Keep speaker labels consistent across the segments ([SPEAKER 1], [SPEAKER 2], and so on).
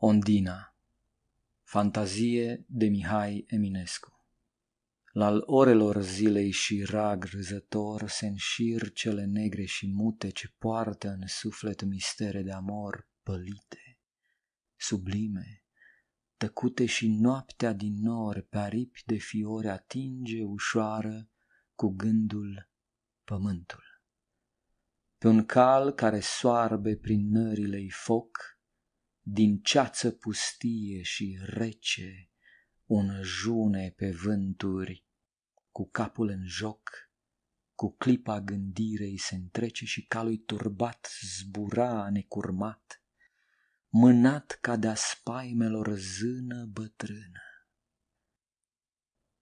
[SPEAKER 1] Ondina Fantazie de Mihai Eminescu L-al orelor zilei și rag râzător se înșir cele negre și mute ce poartă în suflet mistere de amor pălite, sublime, tăcute și noaptea din nor pe aripi de fiore atinge ușoară cu gândul pământul. Pe un cal care soarbe prin nările foc, din ceață pustie și rece, un june pe vânturi, cu capul în joc, cu clipa gândirei se întrece și calui turbat zbura necurmat, mânat ca de-a spaimelor zână bătrână.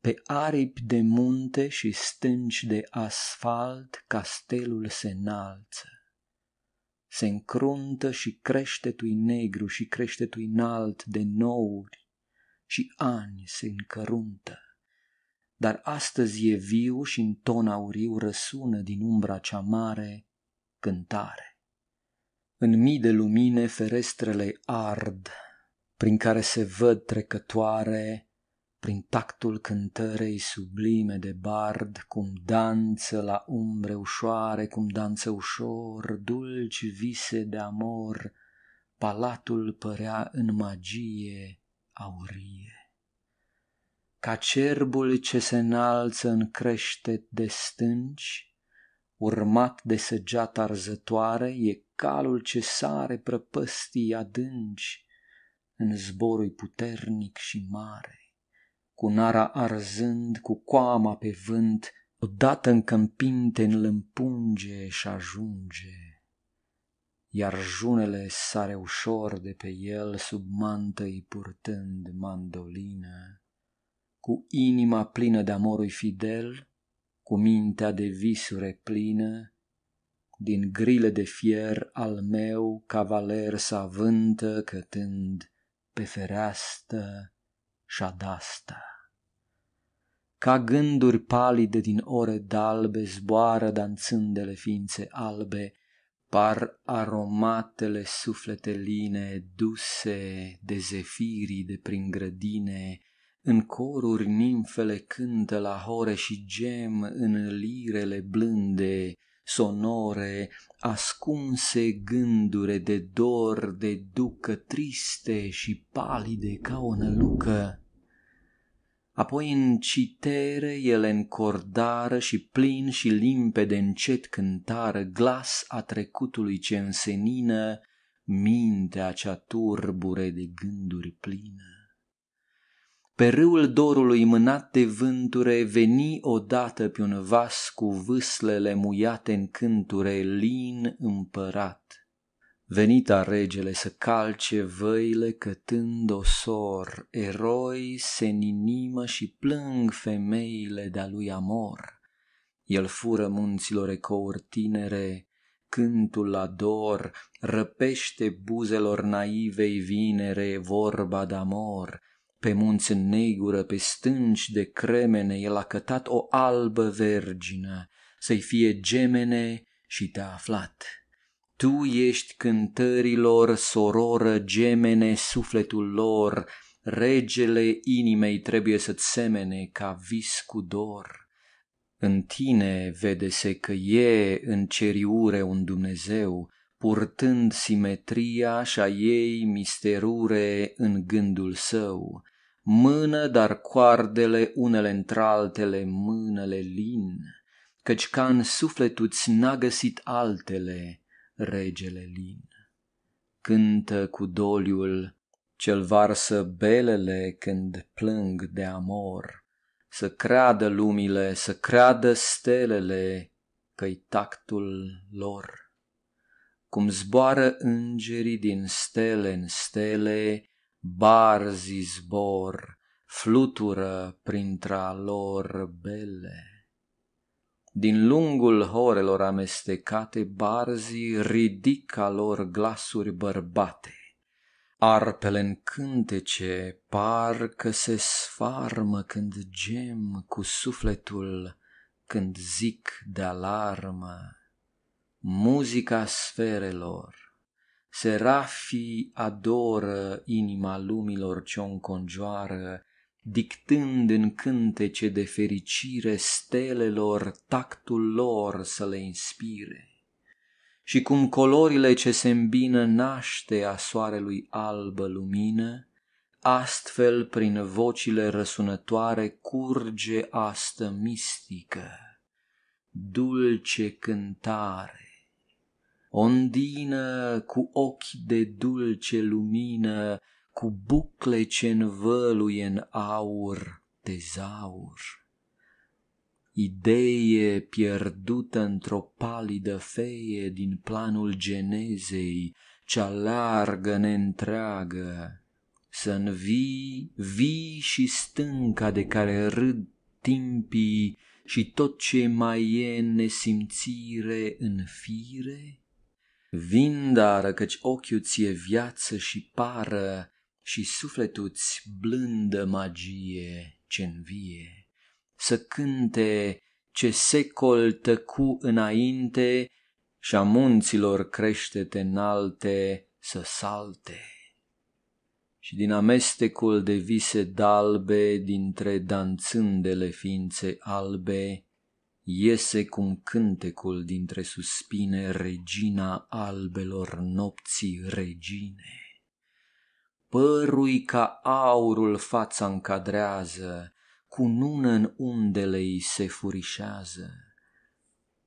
[SPEAKER 1] Pe aripi de munte și stânci de asfalt castelul se înalță, se încruntă și tui negru și crește tui înalt de nouri și ani se încăruntă. Dar astăzi e viu și în ton auriu răsună din umbra cea mare cântare. În mii de lumine ferestrele ard, prin care se văd trecătoare prin tactul cântărei sublime de bard, cum danță la umbre ușoare, cum danță ușor, dulci vise de amor, palatul părea în magie aurie. Ca cerbul ce se înalță în crește de stânci, urmat de săgeat arzătoare, e calul ce sare prăpăstii adânci, în zborul puternic și mare cu nara arzând, cu coama pe vânt, odată în câmpinte îl împunge și ajunge. Iar junele sare ușor de pe el sub îi purtând mandolină, cu inima plină de amorui fidel, cu mintea de visure plină, din grile de fier al meu cavaler s-avântă cătând pe fereastră și adasta ca gânduri palide din ore dalbe zboară danțândele ființe albe, par aromatele sufleteline duse de zefirii de prin grădine, în coruri nimfele cântă la hore și gem în lirele blânde, sonore, ascunse gândure de dor, de ducă triste și palide ca o nălucă apoi în citere ele încordară și plin și limpede încet cântară glas a trecutului ce însenină mintea cea turbure de gânduri plină. Pe râul dorului mânat de vânture veni odată pe un vas cu vâslele muiate în cânture lin împărat Venita regele să calce văile cătând osor, eroi se ninimă și plâng femeile de-a lui amor. El fură munților ecouri tinere, cântul la dor, răpește buzelor naivei vinere vorba de amor. Pe munți în negură, pe stânci de cremene, el a cătat o albă vergină, să-i fie gemene și te-a aflat. Tu ești cântărilor sororă gemene sufletul lor, regele inimei trebuie să-ți semene ca vis cu dor. În tine vede-se că e în ceriure un Dumnezeu, purtând simetria și a ei misterure în gândul său. Mână, dar coardele unele altele, mânele lin, căci ca în sufletul ți n-a găsit altele, regele lin. Cântă cu doliul, cel varsă belele când plâng de amor, să creadă lumile, să creadă stelele, că-i tactul lor. Cum zboară îngerii din stele în stele, barzi zbor, flutură printre lor bele din lungul horelor amestecate, barzii ridica lor glasuri bărbate. Arpele în cântece parcă se sfarmă când gem cu sufletul, când zic de alarmă. Muzica sferelor, serafii adoră inima lumilor ce o înconjoară, dictând în cântece de fericire stelelor tactul lor să le inspire. Și cum colorile ce se îmbină naște a soarelui albă lumină, astfel prin vocile răsunătoare curge astă mistică, dulce cântare. Ondină cu ochi de dulce lumină, cu bucle ce învăluie în aur tezaur. Idee pierdută într-o palidă feie din planul genezei, cea largă neîntreagă, să învii vii și stânca de care râd timpii și tot ce mai e nesimțire în fire? Vindară căci ochiul ție viață și pară, și sufletuți blândă magie ce învie, să cânte ce secol tăcu înainte și a munților creștete înalte să salte. Și din amestecul de vise dalbe, dintre danțândele ființe albe, iese cum cântecul dintre suspine regina albelor nopții regine părui ca aurul fața încadrează, cu nună în undelei se furișează.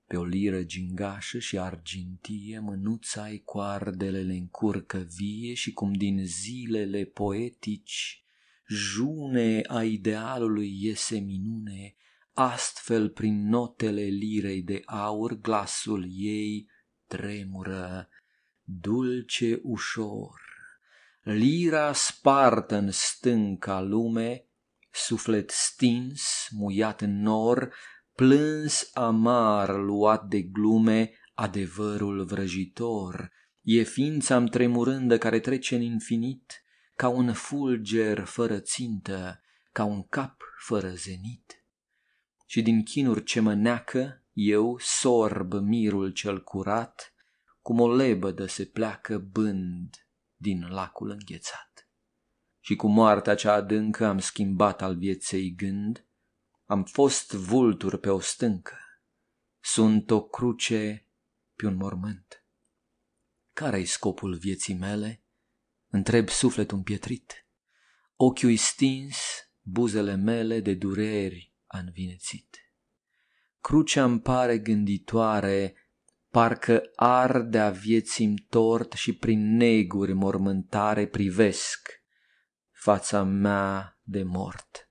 [SPEAKER 1] Pe o liră gingașă și argintie, mânuța-i coardele le încurcă vie și cum din zilele poetici, june a idealului iese minune, astfel prin notele lirei de aur glasul ei tremură, dulce ușor, Lira spartă în stânca lume, suflet stins, muiat în nor, plâns amar luat de glume, adevărul vrăjitor. E ființa tremurândă care trece în infinit, ca un fulger fără țintă, ca un cap fără zenit. Și din chinuri ce mă neacă, eu sorb mirul cel curat, cum o lebădă se pleacă bând din lacul înghețat. Și cu moartea cea adâncă am schimbat al vieței gând, am fost vultur pe o stâncă, sunt o cruce pe un mormânt. Care-i scopul vieții mele? Întreb sufletul pietrit. Ochiul stins, buzele mele de dureri a învinețit. Crucea îmi pare gânditoare, parcă ardea vieții tort și prin neguri mormântare privesc fața mea de mort.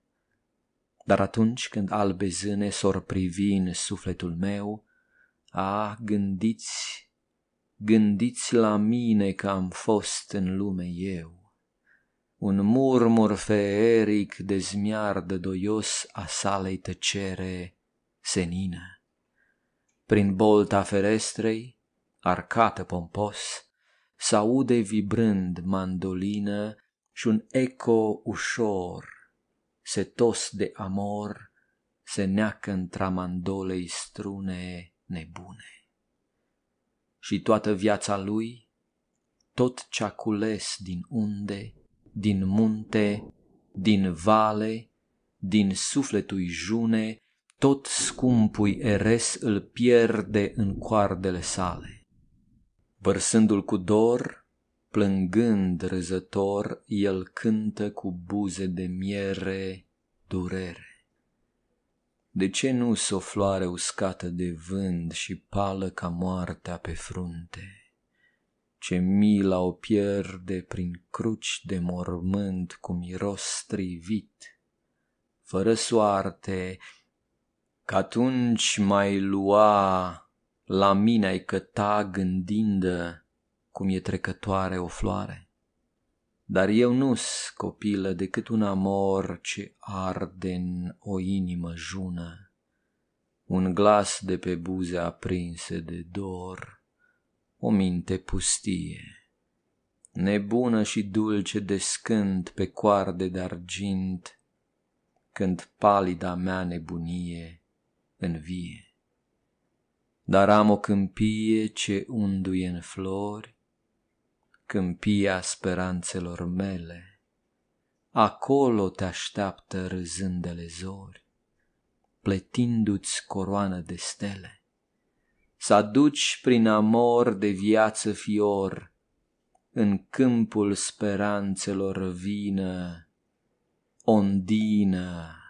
[SPEAKER 1] Dar atunci când albe zâne s-or privi în sufletul meu, a, gândiți, gândiți la mine că am fost în lume eu. Un murmur feeric de zmiardă doios a salei tăcere senină. Prin bolta ferestrei, arcată pompos, S-aude vibrând mandolină și un eco ușor, Setos de amor, se neacă în tramandolei strune nebune. Și toată viața lui, tot ce-a cules din unde, din munte, din vale, din sufletul june, tot scumpui eres îl pierde în coardele sale. Vărsându-l cu dor, plângând râzător, el cântă cu buze de miere durere. De ce nu s-o floare uscată de vânt și pală ca moartea pe frunte? Ce mila o pierde prin cruci de mormânt cu miros strivit, fără soarte, Că atunci mai lua la mine ai căta gândindă cum e trecătoare o floare. Dar eu nu-s copilă decât un amor ce arde în o inimă jună, un glas de pe buze aprinse de dor, o minte pustie, nebună și dulce de scânt pe coarde de argint, când palida mea nebunie vie. Dar am o câmpie ce unduie în flori, câmpia speranțelor mele, acolo te așteaptă râzândele zori, pletindu-ți coroană de stele, să aduci prin amor de viață fior, în câmpul speranțelor vină, ondină,